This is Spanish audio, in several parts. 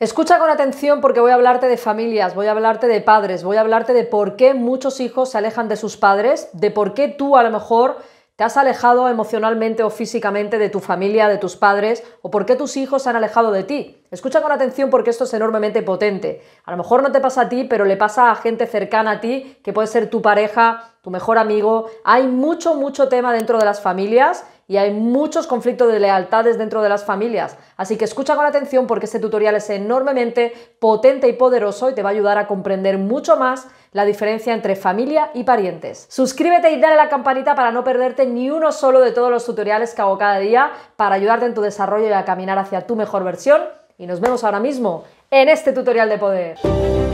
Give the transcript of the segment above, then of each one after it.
Escucha con atención porque voy a hablarte de familias, voy a hablarte de padres, voy a hablarte de por qué muchos hijos se alejan de sus padres, de por qué tú a lo mejor te has alejado emocionalmente o físicamente de tu familia, de tus padres, o por qué tus hijos se han alejado de ti. Escucha con atención porque esto es enormemente potente. A lo mejor no te pasa a ti, pero le pasa a gente cercana a ti, que puede ser tu pareja, tu mejor amigo. Hay mucho, mucho tema dentro de las familias y hay muchos conflictos de lealtades dentro de las familias. Así que escucha con atención porque este tutorial es enormemente potente y poderoso y te va a ayudar a comprender mucho más la diferencia entre familia y parientes. Suscríbete y dale a la campanita para no perderte ni uno solo de todos los tutoriales que hago cada día para ayudarte en tu desarrollo y a caminar hacia tu mejor versión. Y nos vemos ahora mismo en este tutorial de poder.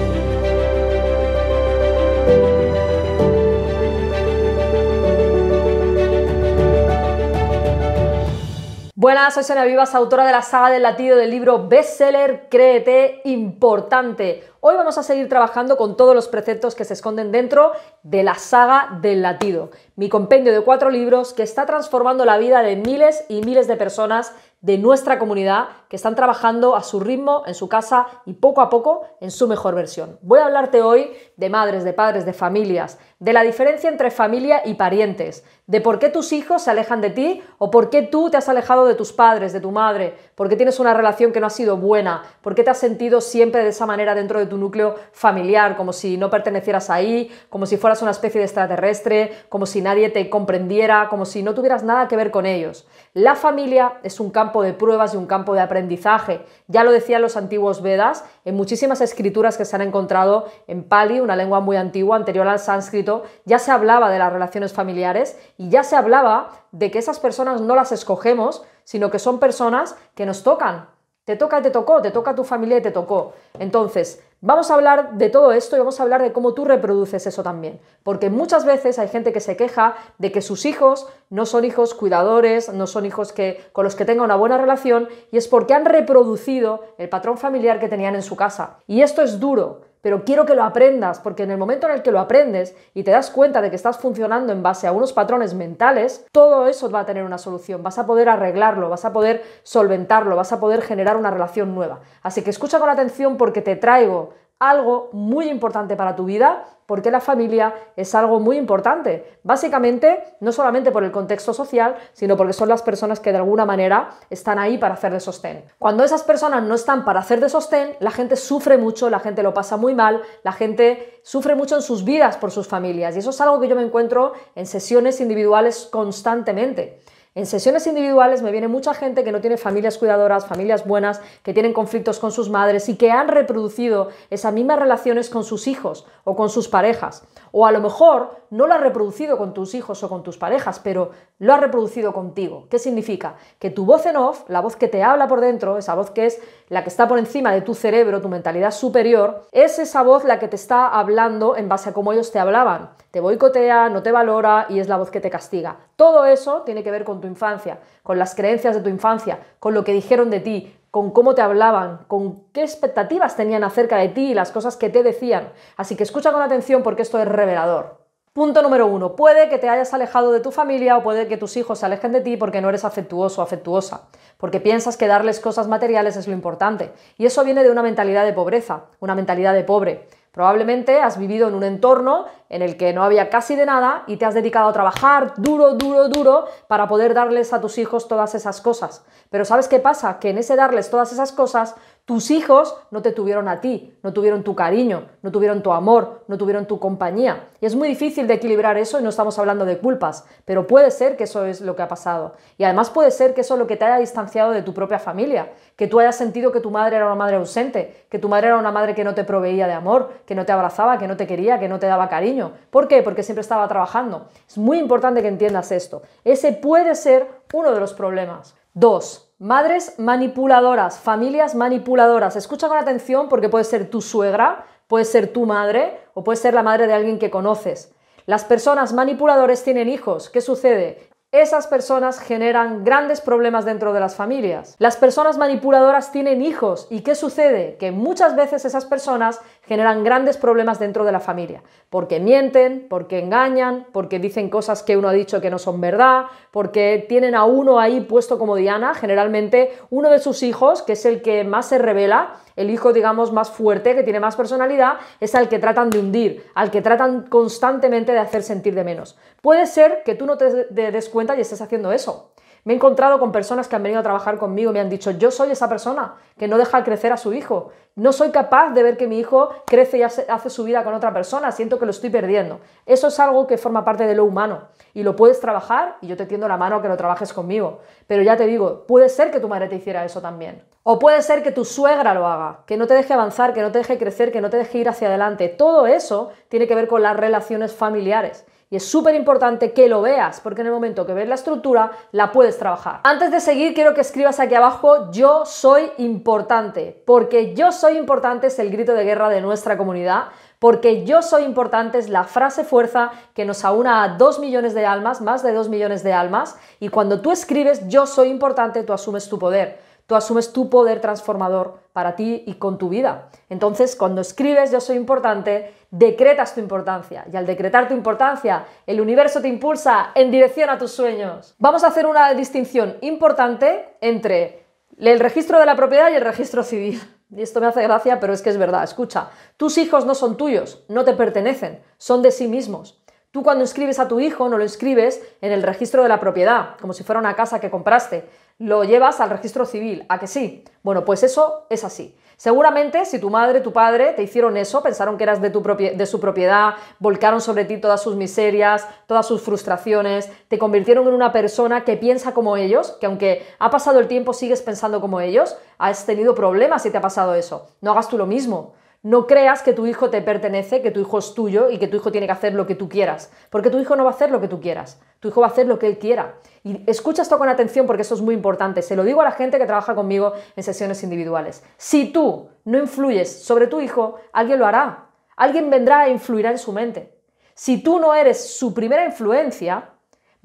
Buenas, soy Sonia Vivas, autora de la saga del latido del libro bestseller Créete Importante. Hoy vamos a seguir trabajando con todos los preceptos que se esconden dentro de la saga del latido, mi compendio de cuatro libros que está transformando la vida de miles y miles de personas de nuestra comunidad que están trabajando a su ritmo, en su casa y poco a poco en su mejor versión. Voy a hablarte hoy de madres, de padres, de familias, de la diferencia entre familia y parientes, de por qué tus hijos se alejan de ti o por qué tú te has alejado de tus padres, de tu madre, por qué tienes una relación que no ha sido buena, por qué te has sentido siempre de esa manera dentro de tu núcleo familiar, como si no pertenecieras ahí, como si fueras una especie de extraterrestre, como si nadie te comprendiera, como si no tuvieras nada que ver con ellos. La familia es un campo de pruebas y un campo de aprendizaje. Ya lo decían los antiguos Vedas, en muchísimas escrituras que se han encontrado en Pali, una lengua muy antigua, anterior al sánscrito, ya se hablaba de las relaciones familiares y ya se hablaba de que esas personas no las escogemos, sino que son personas que nos tocan, te toca, te tocó, te toca a tu familia y te tocó. Entonces, vamos a hablar de todo esto y vamos a hablar de cómo tú reproduces eso también. Porque muchas veces hay gente que se queja de que sus hijos no son hijos cuidadores, no son hijos que, con los que tenga una buena relación y es porque han reproducido el patrón familiar que tenían en su casa. Y esto es duro pero quiero que lo aprendas, porque en el momento en el que lo aprendes y te das cuenta de que estás funcionando en base a unos patrones mentales, todo eso va a tener una solución, vas a poder arreglarlo, vas a poder solventarlo, vas a poder generar una relación nueva. Así que escucha con atención porque te traigo algo muy importante para tu vida, porque la familia es algo muy importante. Básicamente, no solamente por el contexto social, sino porque son las personas que de alguna manera están ahí para hacer de sostén. Cuando esas personas no están para hacer de sostén, la gente sufre mucho, la gente lo pasa muy mal, la gente sufre mucho en sus vidas por sus familias. Y eso es algo que yo me encuentro en sesiones individuales constantemente. En sesiones individuales me viene mucha gente que no tiene familias cuidadoras, familias buenas, que tienen conflictos con sus madres y que han reproducido esas mismas relaciones con sus hijos o con sus parejas. O a lo mejor no lo ha reproducido con tus hijos o con tus parejas, pero lo ha reproducido contigo. ¿Qué significa? Que tu voz en off, la voz que te habla por dentro, esa voz que es la que está por encima de tu cerebro, tu mentalidad superior, es esa voz la que te está hablando en base a cómo ellos te hablaban. Te boicotea, no te valora y es la voz que te castiga. Todo eso tiene que ver con tu infancia, con las creencias de tu infancia, con lo que dijeron de ti, con cómo te hablaban, con qué expectativas tenían acerca de ti y las cosas que te decían. Así que escucha con atención porque esto es revelador. Punto número uno, puede que te hayas alejado de tu familia o puede que tus hijos se alejen de ti porque no eres afectuoso o afectuosa, porque piensas que darles cosas materiales es lo importante. Y eso viene de una mentalidad de pobreza, una mentalidad de pobre. Probablemente has vivido en un entorno en el que no había casi de nada y te has dedicado a trabajar duro, duro, duro para poder darles a tus hijos todas esas cosas. Pero ¿sabes qué pasa? Que en ese darles todas esas cosas tus hijos no te tuvieron a ti, no tuvieron tu cariño, no tuvieron tu amor, no tuvieron tu compañía. Y es muy difícil de equilibrar eso y no estamos hablando de culpas, pero puede ser que eso es lo que ha pasado. Y además puede ser que eso es lo que te haya distanciado de tu propia familia, que tú hayas sentido que tu madre era una madre ausente, que tu madre era una madre que no te proveía de amor, que no te abrazaba, que no te quería, que no te daba cariño. ¿Por qué? Porque siempre estaba trabajando. Es muy importante que entiendas esto. Ese puede ser uno de los problemas. Dos, Madres manipuladoras, familias manipuladoras. Escucha con atención porque puede ser tu suegra, puede ser tu madre o puede ser la madre de alguien que conoces. Las personas manipuladoras tienen hijos. ¿Qué sucede? Esas personas generan grandes problemas dentro de las familias. Las personas manipuladoras tienen hijos y ¿qué sucede? Que muchas veces esas personas generan grandes problemas dentro de la familia, porque mienten, porque engañan, porque dicen cosas que uno ha dicho que no son verdad, porque tienen a uno ahí puesto como Diana, generalmente uno de sus hijos, que es el que más se revela, el hijo digamos más fuerte, que tiene más personalidad, es al que tratan de hundir, al que tratan constantemente de hacer sentir de menos. Puede ser que tú no te des cuenta y estés haciendo eso. Me he encontrado con personas que han venido a trabajar conmigo y me han dicho, yo soy esa persona que no deja crecer a su hijo. No soy capaz de ver que mi hijo crece y hace, su vida con otra persona, siento que lo estoy perdiendo. Eso es algo que forma parte de lo humano y lo puedes trabajar y yo te tiendo la mano que lo trabajes conmigo. Pero ya te digo, puede ser que tu madre te hiciera eso también. O puede ser que tu suegra lo haga, que no te deje avanzar, que no te deje crecer, que no te deje ir hacia adelante. Todo eso tiene que ver con las relaciones familiares. Y es súper importante que lo veas, porque en el momento que ves la estructura, la puedes trabajar. Antes de seguir, quiero que escribas aquí abajo, yo soy importante, porque yo soy importante es el grito de guerra de nuestra comunidad. Porque yo soy importante es la frase fuerza que nos aúna a dos millones de almas, más de dos millones de almas, y cuando tú escribes yo soy importante, tú asumes tu poder tú asumes tu poder transformador para ti y con tu vida. Entonces, cuando escribes yo soy importante, decretas tu importancia. Y al decretar tu importancia, el universo te impulsa en dirección a tus sueños. Vamos a hacer una distinción importante entre el registro de la propiedad y el registro civil. Y esto me hace gracia, pero es que es verdad. Escucha, tus hijos no son tuyos, no te pertenecen, son de sí mismos. Tú cuando escribes a tu hijo no lo escribes en el registro de la propiedad, como si fuera una casa que compraste lo llevas al registro civil, ¿a que sí? Bueno, pues eso es así. Seguramente si tu madre, tu padre te hicieron eso, pensaron que eras de, tu de, su propiedad, volcaron sobre ti todas sus miserias, todas sus frustraciones, te convirtieron en una persona que piensa como ellos, que aunque ha pasado el tiempo sigues pensando como ellos, has tenido problemas si te ha pasado eso. No hagas tú lo mismo. No creas que tu hijo te pertenece, que tu hijo es tuyo y que tu hijo tiene que hacer lo que tú quieras, porque tu hijo no va a hacer lo que tú quieras, tu hijo va a hacer lo que él quiera. Y escucha esto con atención porque eso es muy importante, se lo digo a la gente que trabaja conmigo en sesiones individuales. Si tú no influyes sobre tu hijo, alguien lo hará, alguien vendrá e influirá en su mente. Si tú no eres su primera influencia,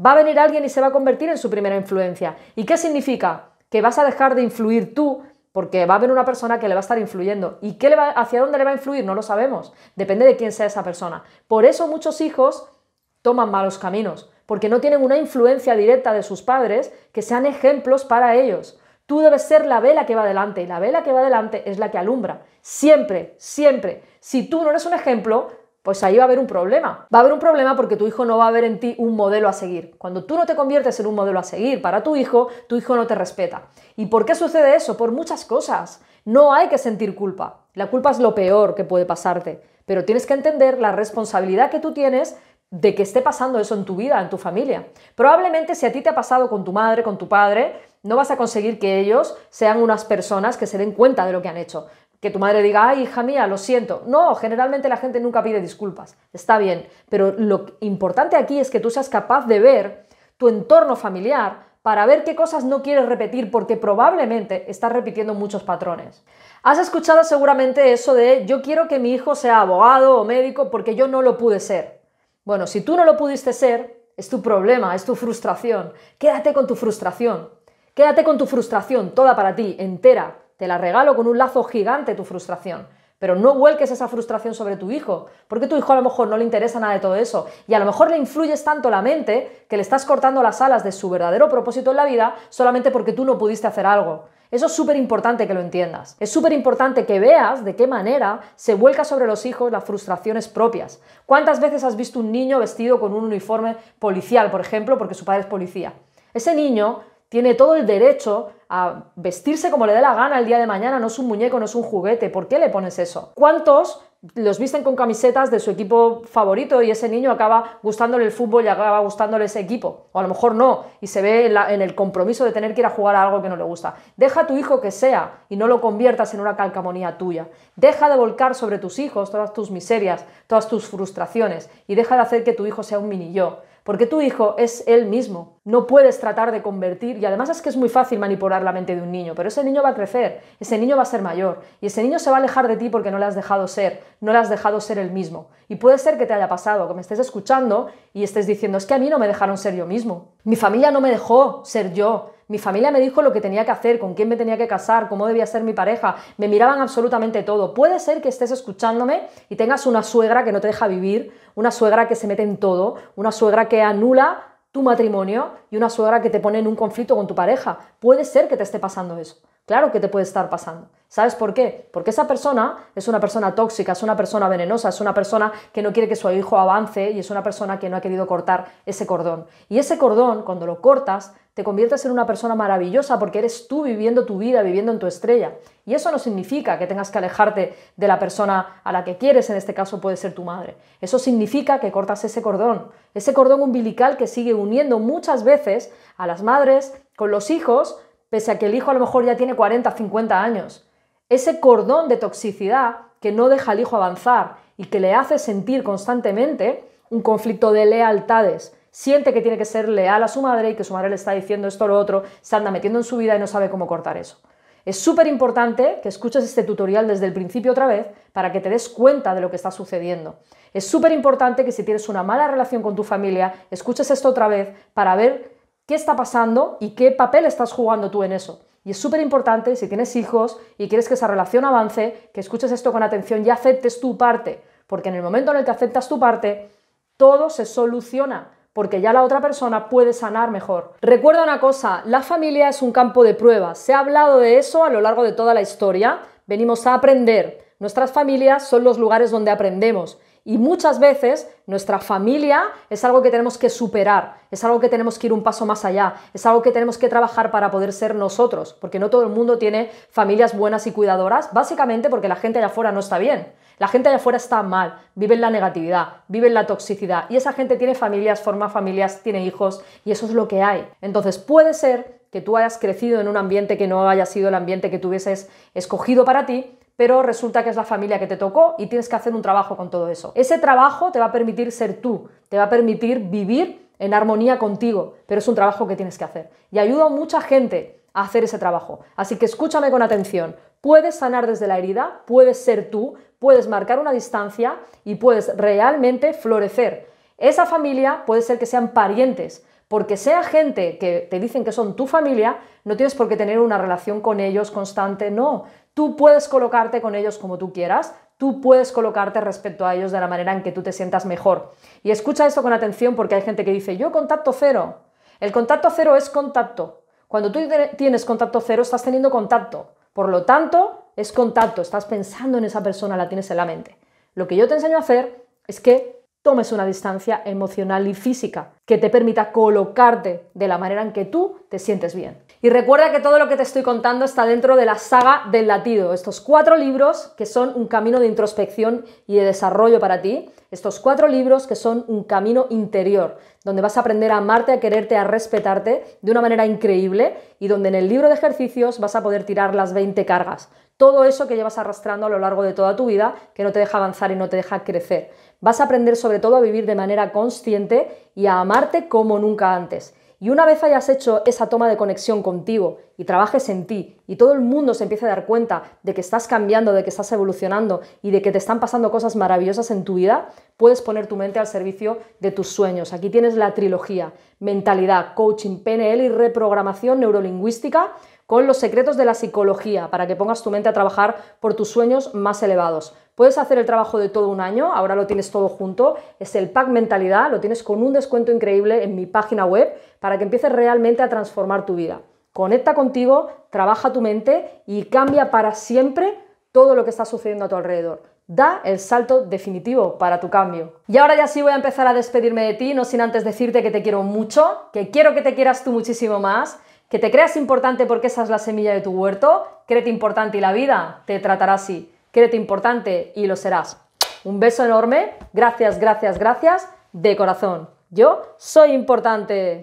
va a venir alguien y se va a convertir en su primera influencia. ¿Y qué significa? Que vas a dejar de influir tú porque va a haber una persona que le va a estar influyendo. ¿Y qué le va, hacia dónde le va a influir? No lo sabemos. Depende de quién sea esa persona. Por eso muchos hijos toman malos caminos, porque no tienen una influencia directa de sus padres que sean ejemplos para ellos. Tú debes ser la vela que va adelante y la vela que va adelante es la que alumbra. Siempre, siempre. Si tú no eres un ejemplo, pues ahí va a haber un problema. Va a haber un problema porque tu hijo no va a ver en ti un modelo a seguir. Cuando tú no te conviertes en un modelo a seguir para tu hijo, tu hijo no te respeta. ¿Y por qué sucede eso? Por muchas cosas. No hay que sentir culpa. La culpa es lo peor que puede pasarte, pero tienes que entender la responsabilidad que tú tienes de que esté pasando eso en tu vida, en tu familia. Probablemente si a ti te ha pasado con tu madre, con tu padre, no vas a conseguir que ellos sean unas personas que se den cuenta de lo que han hecho que tu madre diga, ay, hija mía, lo siento. No, generalmente la gente nunca pide disculpas, está bien, pero lo importante aquí es que tú seas capaz de ver tu entorno familiar para ver qué cosas no quieres repetir porque probablemente estás repitiendo muchos patrones. Has escuchado seguramente eso de yo quiero que mi hijo sea abogado o médico porque yo no lo pude ser. Bueno, si tú no lo pudiste ser, es tu problema, es tu frustración. Quédate con tu frustración. Quédate con tu frustración toda para ti, entera, te la regalo con un lazo gigante tu frustración. Pero no vuelques esa frustración sobre tu hijo, porque tu hijo a lo mejor no le interesa nada de todo eso y a lo mejor le influyes tanto la mente que le estás cortando las alas de su verdadero propósito en la vida solamente porque tú no pudiste hacer algo. Eso es súper importante que lo entiendas. Es súper importante que veas de qué manera se vuelca sobre los hijos las frustraciones propias. ¿Cuántas veces has visto un niño vestido con un uniforme policial, por ejemplo, porque su padre es policía? Ese niño tiene todo el derecho a vestirse como le dé la gana el día de mañana, no es un muñeco, no es un juguete. ¿Por qué le pones eso? ¿Cuántos los visten con camisetas de su equipo favorito y ese niño acaba gustándole el fútbol y acaba gustándole ese equipo. O a lo mejor no, y se ve en, el compromiso de tener que ir a jugar a algo que no le gusta. Deja a tu hijo que sea y no lo conviertas en una calcamonía tuya. Deja de volcar sobre tus hijos todas tus miserias, todas tus frustraciones y deja de hacer que tu hijo sea un mini yo porque tu hijo es él mismo. No puedes tratar de convertir, y además es que es muy fácil manipular la mente de un niño, pero ese niño va a crecer, ese niño va a ser mayor, y ese niño se va a alejar de ti porque no le has dejado ser, no le has dejado ser el mismo. Y puede ser que te haya pasado, que me estés escuchando y estés diciendo, es que a mí no me dejaron ser yo mismo, mi familia no me dejó ser yo, mi familia me dijo lo que tenía que hacer, con quién me tenía que casar, cómo debía ser mi pareja. Me miraban absolutamente todo. Puede ser que estés escuchándome y tengas una suegra que no te deja vivir, una suegra que se mete en todo, una suegra que anula tu matrimonio y una suegra que te pone en un conflicto con tu pareja. Puede ser que te esté pasando eso. Claro que te puede estar pasando. ¿Sabes por qué? Porque esa persona es una persona tóxica, es una persona venenosa, es una persona que no quiere que su hijo avance y es una persona que no ha querido cortar ese cordón. Y ese cordón, cuando lo cortas, te conviertes en una persona maravillosa porque eres tú viviendo tu vida, viviendo en tu estrella. Y eso no significa que tengas que alejarte de la persona a la que quieres, en este caso puede ser tu madre. Eso significa que cortas ese cordón, ese cordón umbilical que sigue uniendo muchas veces a las madres con los hijos pese a que el hijo a lo mejor ya tiene 40, 50 años. Ese cordón de toxicidad que no deja al hijo avanzar y que le hace sentir constantemente un conflicto de lealtades. Siente que tiene que ser leal a su madre y que su madre le está diciendo esto o lo otro, se anda metiendo en su vida y no sabe cómo cortar eso. Es súper importante que escuches este tutorial desde el principio otra vez para que te des cuenta de lo que está sucediendo. Es súper importante que si tienes una mala relación con tu familia, escuches esto otra vez para ver qué está pasando y qué papel estás jugando tú en eso. Y es súper importante, si tienes hijos y quieres que esa relación avance, que escuches esto con atención y aceptes tu parte, porque en el momento en el que aceptas tu parte, todo se soluciona, porque ya la otra persona puede sanar mejor. Recuerda una cosa, la familia es un campo de pruebas. se ha hablado de eso a lo largo de toda la historia, venimos a aprender, nuestras familias son los lugares donde aprendemos. Y muchas veces nuestra familia es algo que tenemos que superar, es algo que tenemos que ir un paso más allá, es algo que tenemos que trabajar para poder ser nosotros, porque no todo el mundo tiene familias buenas y cuidadoras, básicamente porque la gente allá afuera no está bien, la gente allá afuera está mal, vive en la negatividad, vive en la toxicidad, y esa gente tiene familias, forma familias, tiene hijos, y eso es lo que hay. Entonces puede ser que tú hayas crecido en un ambiente que no haya sido el ambiente que tú hubieses escogido para ti, pero resulta que es la familia que te tocó y tienes que hacer un trabajo con todo eso. Ese trabajo te va a permitir ser tú, te va a permitir vivir en armonía contigo, pero es un trabajo que tienes que hacer. Y ayuda a mucha gente a hacer ese trabajo. Así que escúchame con atención. Puedes sanar desde la herida, puedes ser tú, puedes marcar una distancia y puedes realmente florecer. Esa familia puede ser que sean parientes, porque sea gente que te dicen que son tu familia, no tienes por qué tener una relación con ellos constante, no. Tú puedes colocarte con ellos como tú quieras, tú puedes colocarte respecto a ellos de la manera en que tú te sientas mejor. Y escucha esto con atención porque hay gente que dice, yo contacto cero. El contacto cero es contacto. Cuando tú tienes contacto cero, estás teniendo contacto. Por lo tanto, es contacto, estás pensando en esa persona, la tienes en la mente. Lo que yo te enseño a hacer es que tomes una distancia emocional y física que te permita colocarte de la manera en que tú te sientes bien. Y recuerda que todo lo que te estoy contando está dentro de la saga del latido. Estos cuatro libros que son un camino de introspección y de desarrollo para ti. Estos cuatro libros que son un camino interior, donde vas a aprender a amarte, a quererte, a respetarte de una manera increíble y donde en el libro de ejercicios vas a poder tirar las 20 cargas. Todo eso que llevas arrastrando a lo largo de toda tu vida, que no te deja avanzar y no te deja crecer. Vas a aprender sobre todo a vivir de manera consciente y a amarte como nunca antes. Y una vez hayas hecho esa toma de conexión contigo y trabajes en ti y todo el mundo se empiece a dar cuenta de que estás cambiando, de que estás evolucionando y de que te están pasando cosas maravillosas en tu vida, puedes poner tu mente al servicio de tus sueños. Aquí tienes la trilogía, mentalidad, coaching, PNL y reprogramación neurolingüística con los secretos de la psicología para que pongas tu mente a trabajar por tus sueños más elevados. Puedes hacer el trabajo de todo un año, ahora lo tienes todo junto, es el pack mentalidad, lo tienes con un descuento increíble en mi página web para que empieces realmente a transformar tu vida. Conecta contigo, trabaja tu mente y cambia para siempre todo lo que está sucediendo a tu alrededor. Da el salto definitivo para tu cambio. Y ahora ya sí voy a empezar a despedirme de ti, no sin antes decirte que te quiero mucho, que quiero que te quieras tú muchísimo más, que te creas importante porque esa es la semilla de tu huerto, créete importante y la vida te tratará así. Créete importante y lo serás. Un beso enorme. Gracias, gracias, gracias. De corazón. Yo soy importante.